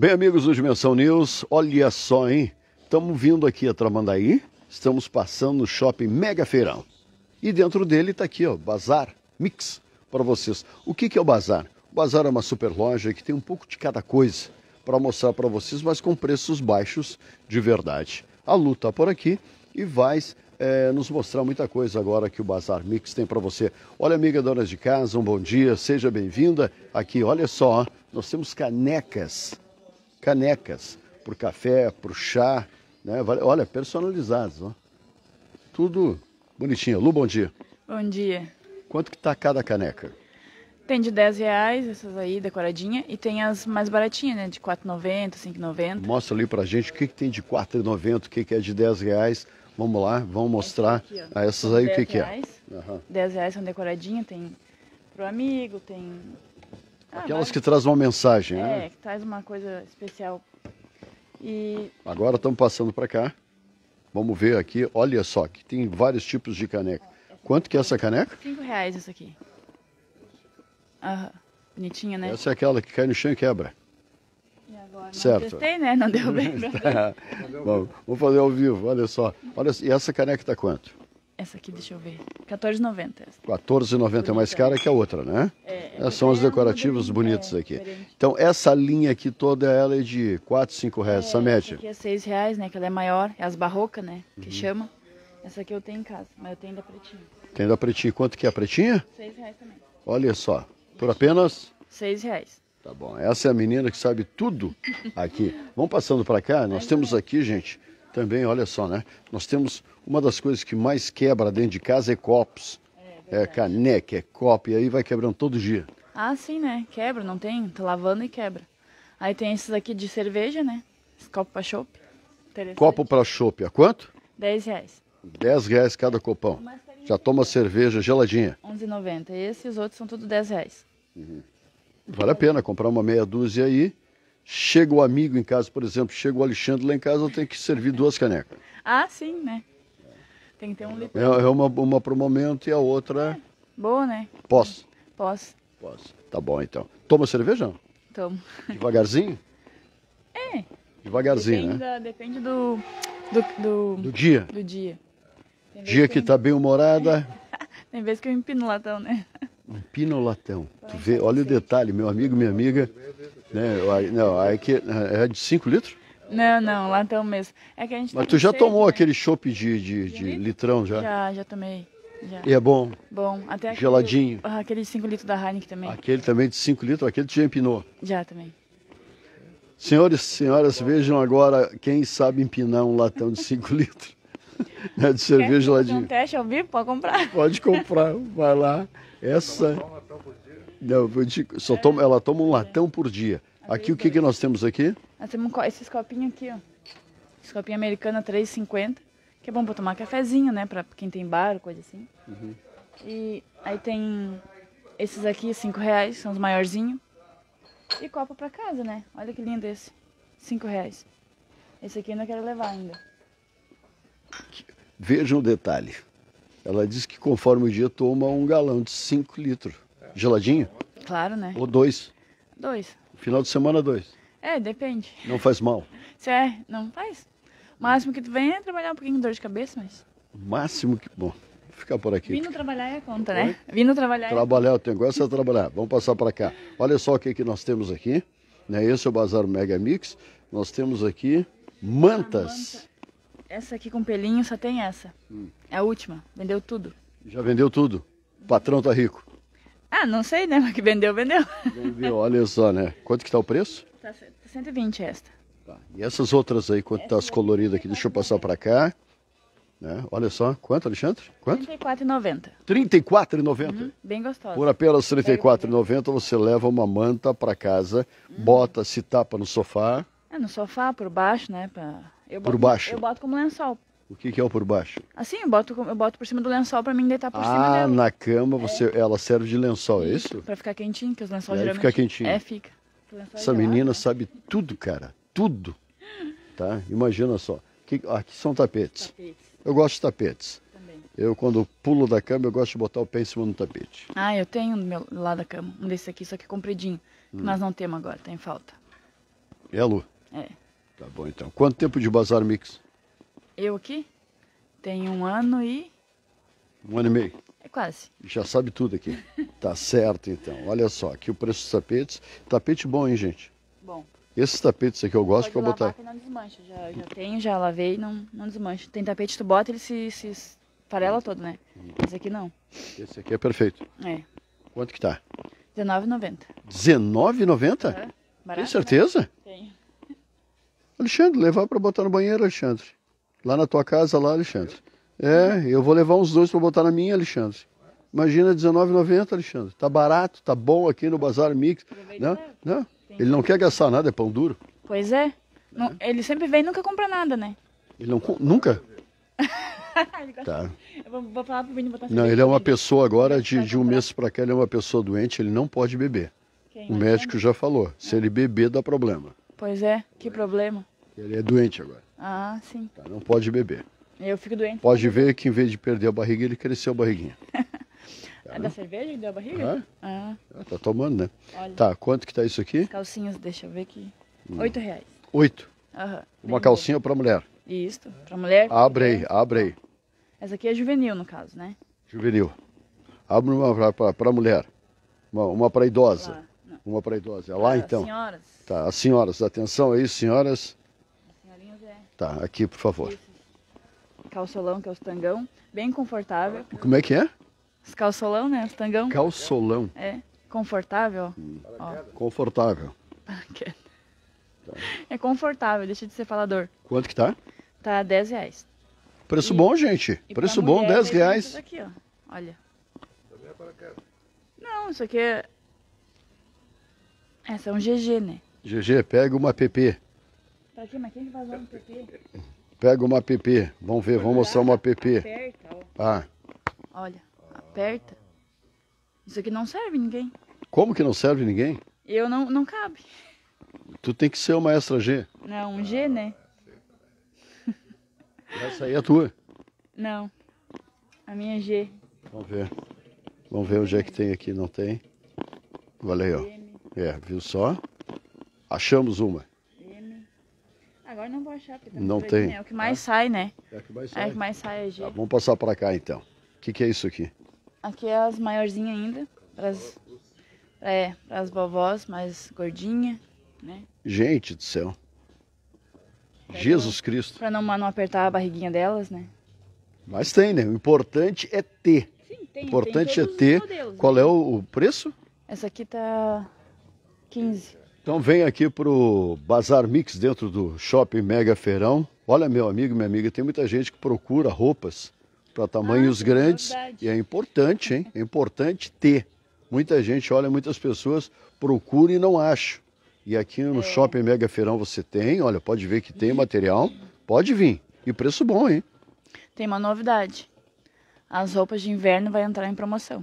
Bem, amigos do Dimensão News, olha só, hein? Estamos vindo aqui a Tramandaí, estamos passando no shopping Mega Feirão. E dentro dele está aqui, ó, Bazar Mix para vocês. O que, que é o Bazar? O Bazar é uma super loja que tem um pouco de cada coisa para mostrar para vocês, mas com preços baixos de verdade. A luta está por aqui e vai é, nos mostrar muita coisa agora que o Bazar Mix tem para você. Olha, amiga dona de casa, um bom dia, seja bem-vinda aqui. Olha só, nós temos canecas canecas para café, para chá, né? Olha, personalizados, ó. Tudo bonitinho. Lu, bom dia. Bom dia. Quanto que tá cada caneca? Tem de 10 reais, essas aí, decoradinha, e tem as mais baratinhas, né? De 4,90, 5,90. Mostra ali pra gente o que, que tem de 4,90, o que, que é de 10 reais. Vamos lá, vamos mostrar aqui, a ah, essas aí o que, que é. Uhum. 10 reais são decoradinhas, tem pro amigo, tem ah, Aquelas que traz uma mensagem, é, né? É, que traz uma coisa especial. E... Agora estamos passando para cá. Vamos ver aqui. Olha só, que tem vários tipos de caneca. Ah, quanto que é essa caneca? Cinco reais essa aqui. Aham. Bonitinha, né? Essa é aquela que cai no chão e quebra. E agora? Certo. Não testei, né? Não deu bem. tá. Bom, vamos fazer ao vivo, olha só. Olha, e essa caneca está quanto? Essa aqui, deixa eu ver. 14,90. 14,90 é mais cara que a outra, né? É, é são as decorativas é bonitas aqui. É então, essa linha aqui toda, ela é de 4, 5 reais, é, essa média. Essa aqui é 6 reais, né? Que ela é maior. É as barrocas, né? Uhum. Que chama. Essa aqui eu tenho em casa, mas eu tenho da pretinha. Tem da pretinha. Quanto que é a pretinha? R$6,00 reais também. Olha só. Por apenas? R$6,00. reais. Tá bom. Essa é a menina que sabe tudo aqui. Vamos passando para cá. Nós temos aqui, gente também, olha só, né? Nós temos uma das coisas que mais quebra dentro de casa é copos. É, é caneca, é copo, e aí vai quebrando todo dia. Ah, sim, né? Quebra, não tem? tá lavando e quebra. Aí tem esses aqui de cerveja, né? Esse copo pra chopp. Copo pra chopp, a é quanto? 10 reais. 10 reais cada copão. Já toma cerveja geladinha. 11,90. Esse e outros são tudo 10 reais. Uhum. Vale a pena comprar uma meia dúzia aí chega o amigo em casa, por exemplo, chega o Alexandre lá em casa, eu tenho que servir duas canecas. Ah, sim, né? Tem que ter um é, litro. É, é uma, uma para o momento e a outra. É. Boa, né? Posso? Posso. Posso. Tá bom, então. Toma cerveja? Não? Tomo. Devagarzinho? É. Devagarzinho, depende né? Da, depende do do, do, do. dia. Do dia. dia que, tá bem humorada. Tem vezes que eu empino latão, né? Um pinolatão. Tu vê, olha o detalhe, meu amigo, minha amiga. Né, não, que é de 5 litros? Não, não, latão mesmo. É que a gente Mas tá tu já tomou né? aquele chopp de, de, de, litrão já? Já, já tomei. Já. E é bom? Bom, até aquele, Geladinho. Ah, aquele de 5 litros da Heineken também. Aquele também de 5 litros, aquele tu já empinou? Já também. Senhores e senhoras, vejam agora quem sabe empinar um latão de 5 litros né, de cerveja lá de. Um teste ao vivo, pode comprar. Pode comprar, vai lá. Essa. Toma um latão por dia. Não, só é. toma, ela toma um latão por dia. aqui o que, que nós temos aqui? Nós temos esses copinhos aqui, ó. Esse copinho americano 3,50. Que é bom pra tomar cafezinho, né? Pra quem tem bar, coisa assim. Uhum. E aí tem esses aqui, 5 reais, são os maiorzinhos. E copo pra casa, né? Olha que lindo esse. 5 reais. Esse aqui eu não quero levar ainda veja o detalhe. Ela diz que conforme o dia toma um galão de 5 litros. Geladinho? Claro, né? Ou dois? Dois. Final de semana, dois. É, depende. Não faz mal. Se é, não faz. O máximo que tu vem é trabalhar um pouquinho com dor de cabeça, mas. O máximo que. Bom, ficar por aqui. Vindo trabalhar é a conta, né? Vindo trabalhar. É trabalhar, o negócio é trabalhar. Vamos passar para cá. Olha só o que, que nós temos aqui. Né? Esse é o Bazar Mega Mix. Nós temos aqui mantas. Ah, essa aqui com pelinho só tem essa. Hum. É a última. Vendeu tudo. Já vendeu tudo. O patrão tá rico. Ah, não sei, né? Mas que vendeu, vendeu. Vendeu, olha só, né? Quanto que tá o preço? Tá 120 tá esta. Tá. E essas outras aí, quanto essa tá as coloridas aqui? Deixa tá eu passar para cá. Né? Olha só, quanto, Alexandre? Quanto? R$ 34,90. R$ 34,90? Uhum, bem gostosa. Por apenas R$ 34,90 você leva uma manta para casa, uhum. bota, se tapa no sofá. É, no sofá, por baixo, né? Pra... Eu por boto, baixo? Eu boto como lençol. O que, que é o por baixo? Assim, eu boto, eu boto por cima do lençol para mim deitar por ah, cima dela. Ah, na cama você, é. ela serve de lençol, é isso? Para ficar quentinho, que os lençóis geralmente... fica quentinho. É, fica. Essa menina né? sabe tudo, cara. Tudo. Tá? Imagina só. Aqui, ah, aqui são tapetes. tapetes. Eu gosto de tapetes. Também. Eu, quando pulo da cama, eu gosto de botar o pé em cima do tapete. Ah, eu tenho do meu lado da cama. Um desse aqui, só que compridinho. Hum. Que nós não temos agora, tem tá falta. É, Lu? Tá bom então. Quanto tempo de Bazar Mix? Eu aqui? Tem um ano e. Um ano e meio. É quase. Já sabe tudo aqui. tá certo então. Olha só, aqui o preço dos tapetes. Tapete bom, hein, gente? Bom. Esses tapetes aqui eu gosto para botar. Que não desmancha. Já, já tenho, já lavei, não, não desmancha. Tem tapete que tu bota, ele se, se farela todo, né? Hum. Esse aqui não. Esse aqui é perfeito. É. Quanto que tá? R$19,90. R$19,90? Barato, Tem né? certeza? Né? Alexandre, levar para botar no banheiro, Alexandre. Lá na tua casa, lá, Alexandre. É, eu vou levar uns dois para botar na minha, Alexandre. Imagina R$19,90, Alexandre. Tá barato, tá bom aqui no Bazar Mix. Não, não. Né? Né? Ele não quer gastar nada, é pão duro. Pois é. Não, ele sempre vem e nunca compra nada, né? Ele não nunca? tá. Eu vou, vou falar pro menino botar Não, ele é uma pessoa agora, de, de um mês para cá, ele é uma pessoa doente, ele não pode beber. Quem? O né? médico já falou. Se é. ele beber, dá problema. Pois é, que problema. Ele é doente agora. Ah, sim. Tá, não pode beber. Eu fico doente. Pode ver que em vez de perder a barriga, ele cresceu a barriguinha. Tá, é né? da cerveja que deu a barriga? Ah. ah. Tá tomando, né? Olha. Tá, quanto que tá isso aqui? As calcinhas, deixa eu ver aqui. Hum. Oito reais. Oito? Aham. Uma calcinha para mulher. Isso, para mulher. Abre aí, abre aí. Ah. Essa aqui é juvenil, no caso, né? Juvenil. Abre uma para mulher, uma, uma para idosa. Uma para idosa. É lá, ah, então? Senhoras. Tá, as senhoras. Atenção aí, senhoras. Tá, aqui, por favor. Esse calçolão, que é o tangão, bem confortável. Como é que é? Os calçolão, né? Os tangão. Calçolão. É, confortável. Hum. Ó. Confortável. É confortável, deixa de ser falador. Quanto que tá? Tá 10 reais. Preço e, bom, gente. Preço bom, mulher, 10 reais. aqui, ó. Olha. É Não, isso aqui é... Essa é um GG, né? GG, pega uma PP. Tá aqui, mas quem vazou PP? Pega uma PP, vamos ver, vamos mostrar uma PP. Aperta, ó. Ah. Olha, aperta. Isso aqui não serve ninguém. Como que não serve ninguém? Eu não, não cabe. Tu tem que ser uma extra G. Não, um G, né? Essa aí é tua? Não. A minha é G. Vamos ver. Vamos ver onde é que tem aqui, não tem. Valeu. É, viu só? Achamos uma. Agora não vou achar, porque tá não tem. É o que mais ah. sai, né? É o que mais sai. É o que mais sai Tá, vamos passar para cá então. O que, que é isso aqui? Aqui é as maiorzinhas ainda, as é, pras vovós mais gordinha, né? Gente do céu. Pra Jesus não, Cristo. Para não, não apertar a barriguinha delas, né? Mas tem, né? O importante é ter. Sim, tem. O importante tem é ter. Modelos, Qual né? é o preço? Essa aqui tá 15. Então vem aqui para o Bazar Mix dentro do Shopping Mega Feirão. Olha, meu amigo, minha amiga, tem muita gente que procura roupas para tamanhos ah, grandes é e é importante, hein? É importante ter. Muita gente, olha, muitas pessoas procuram e não acham. E aqui no é. Shopping Mega Feirão você tem, olha, pode ver que tem material, pode vir. E preço bom, hein? Tem uma novidade. As roupas de inverno vai entrar em promoção.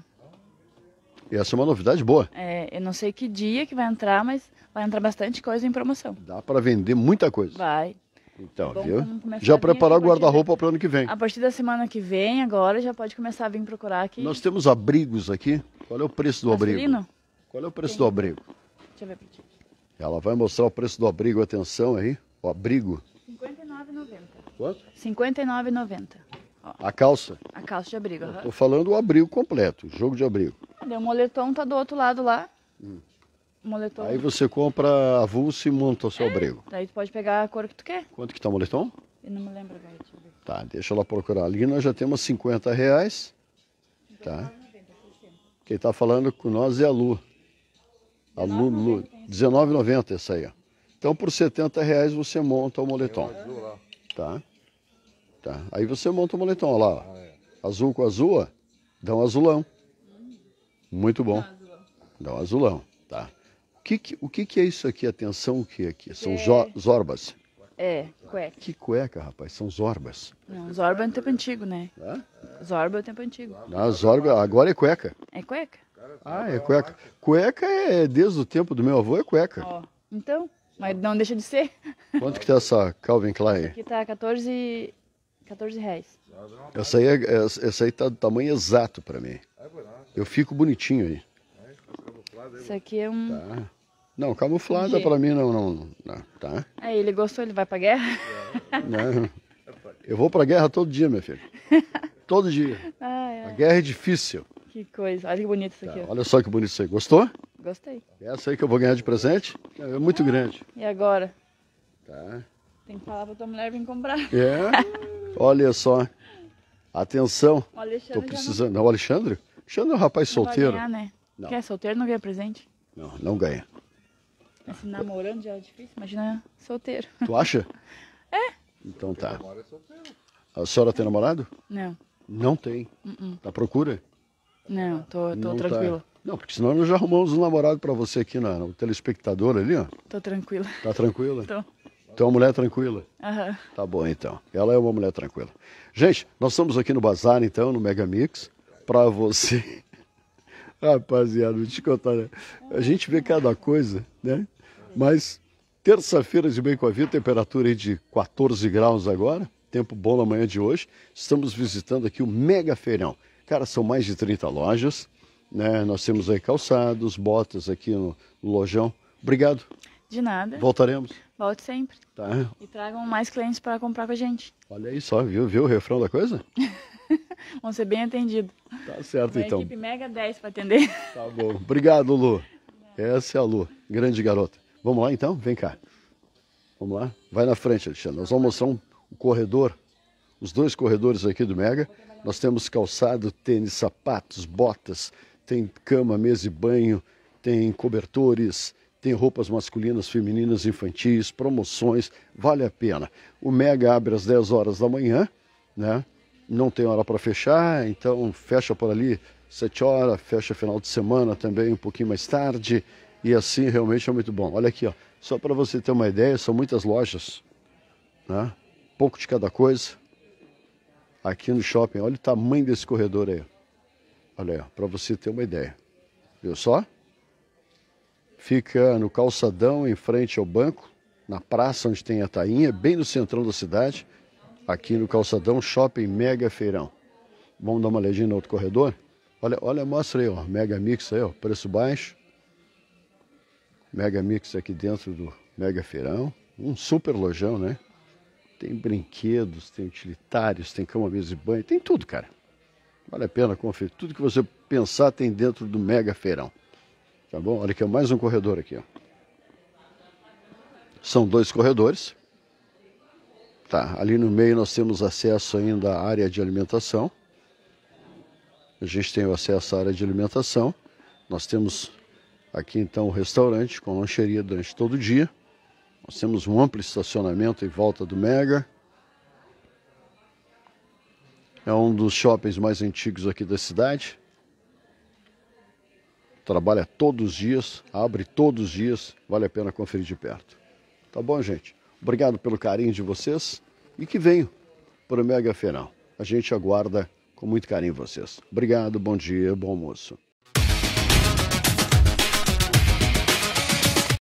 E essa é uma novidade boa. É, eu não sei que dia que vai entrar, mas vai entrar bastante coisa em promoção. Dá para vender muita coisa. Vai. Então, viu? Já preparar o guarda-roupa para o ano que vem. A partir da semana que vem, agora, já pode começar a vir procurar aqui. Nós temos abrigos aqui. Qual é o preço do Masculino? abrigo? Qual é o preço do abrigo? Deixa eu ver para ti. Ela vai mostrar o preço do abrigo, atenção aí. O abrigo. R$ 59,90. Quanto? R$ 59,90. A calça? A calça de abrigo. Estou falando o abrigo completo, jogo de abrigo. Daí o moletom tá do outro lado lá. Hum. Moletom. Aí você compra avulso e monta o seu é, abrigo. Daí tu pode pegar a cor que tu quer. Quanto que tá o moletom? Eu não me lembro agora. Deixa Tá, deixa ela procurar. Ali nós já temos 50 reais. Tá. Quem tá falando com nós é a Lu. A Lu, Lu. R$19,90 essa aí, ó. Então por 70 reais você monta o moletom. Tá? Tá. Aí você monta o moletom, ó lá. Ó. Ah, é. Azul com azul, ó. Dá um azulão. Muito bom. Dá um azulão, tá? O que, o que, é isso aqui? Atenção, o que é aqui? São é. zorbas. É, cueca. Que cueca, rapaz? São zorbas. Não, zorba é no tempo antigo, né? Hã? Zorba é o tempo antigo. Ah, zorba, agora é cueca. É cueca? Ah, é cueca. Cueca é, é desde o tempo do meu avô, é cueca. Ó, então, mas não deixa de ser. Quanto que tá essa Calvin Klein? Aqui tá 14, 14 reais. Essa aí, é, é- essa aí tá do tamanho exato pra mim. Eu fico bonitinho aí. Isso aqui é um. Tá. Não, camuflada para mim não, não, não, tá? Aí ah, ele gostou, ele vai para guerra? Não. Eu vou para guerra todo dia, minha filha. Todo dia. A guerra é difícil. Que coisa. Olha que bonito isso tá, aqui. Olha só que bonito isso aí. Gostou? Gostei. Essa aí que eu vou ganhar de presente? É, é muito ah, grande. E agora? Tá. Tem que falar para tua mulher vir comprar. É. Olha só. Atenção. O Alexandre. Tô precisando. Não, é o Alexandre? Xandão é um rapaz solteiro. Vai ganhar, né? Não. solteiro não ganha presente? Não, não ganha. Mas se namorando já é difícil, imagina solteiro. Tu acha? é. Então tá. É A senhora tem namorado? Não. Não tem. Uh -uh. Tá à procura? Não, tô, tô não tá. tranquila. Tá. Não, porque senão nós já arrumamos um namorado pra você aqui na, no telespectador ali, ó. Tô tranquila. Tá tranquila? Tô. Tu é uma mulher tranquila? Aham. Tá bom, então. Ela é uma mulher tranquila. Gente, nós estamos aqui no Bazar, então, no Mega Mix para você. Rapaziada, vou te contar, né? A gente vê cada coisa, né? Mas terça-feira de bem com a vida, temperatura de 14 graus agora, tempo bom na manhã de hoje. Estamos visitando aqui o Mega Feirão. Cara, são mais de 30 lojas, né? Nós temos aí calçados, botas aqui no, no lojão. Obrigado. De nada. Voltaremos. Volte sempre. Tá. E tragam mais clientes para comprar com a gente. Olha aí só, viu, viu o refrão da coisa? vão ser bem atendidos. Tá certo, Uma então. equipe mega 10 para atender. Tá bom. Obrigado, Lu. Essa é a Lu, grande garota. Vamos lá, então? Vem cá. Vamos lá? Vai na frente, Alexandre. Nós vamos mostrar um corredor, os dois corredores aqui do Mega. Nós temos calçado, tênis, sapatos, botas, tem cama, mesa e banho, tem cobertores, tem roupas masculinas, femininas, infantis, promoções, vale a pena. O Mega abre às 10 horas da manhã, né? não tem hora para fechar, então fecha por ali sete horas, fecha final de semana também um pouquinho mais tarde e assim realmente é muito bom. Olha aqui, ó, só para você ter uma ideia, são muitas lojas, né? Pouco de cada coisa. Aqui no shopping, olha o tamanho desse corredor aí. Olha para você ter uma ideia. Viu só? Fica no calçadão em frente ao banco, na praça onde tem a tainha, bem no centrão da cidade aqui no calçadão Shopping Mega Feirão. Vamos dar uma olhadinha no outro corredor? Olha, olha, mostra aí, ó, Mega Mix aí, ó, preço baixo. Mega Mix aqui dentro do Mega Feirão, um super lojão, né? Tem brinquedos, tem utilitários, tem cama, mesa e banho, tem tudo, cara. Vale a pena conferir. Tudo que você pensar tem dentro do Mega Feirão. Tá bom? Olha aqui, mais um corredor aqui, ó. São dois corredores. Tá, ali no meio nós temos acesso ainda à área de alimentação. A gente tem o acesso à área de alimentação. Nós temos aqui então o restaurante com lancheria durante todo o dia. Nós temos um amplo estacionamento em volta do Mega. É um dos shoppings mais antigos aqui da cidade. Trabalha todos os dias, abre todos os dias, vale a pena conferir de perto. Tá bom, gente? Obrigado pelo carinho de vocês e que venham para o Mega Final. A gente aguarda com muito carinho vocês. Obrigado, bom dia, bom almoço.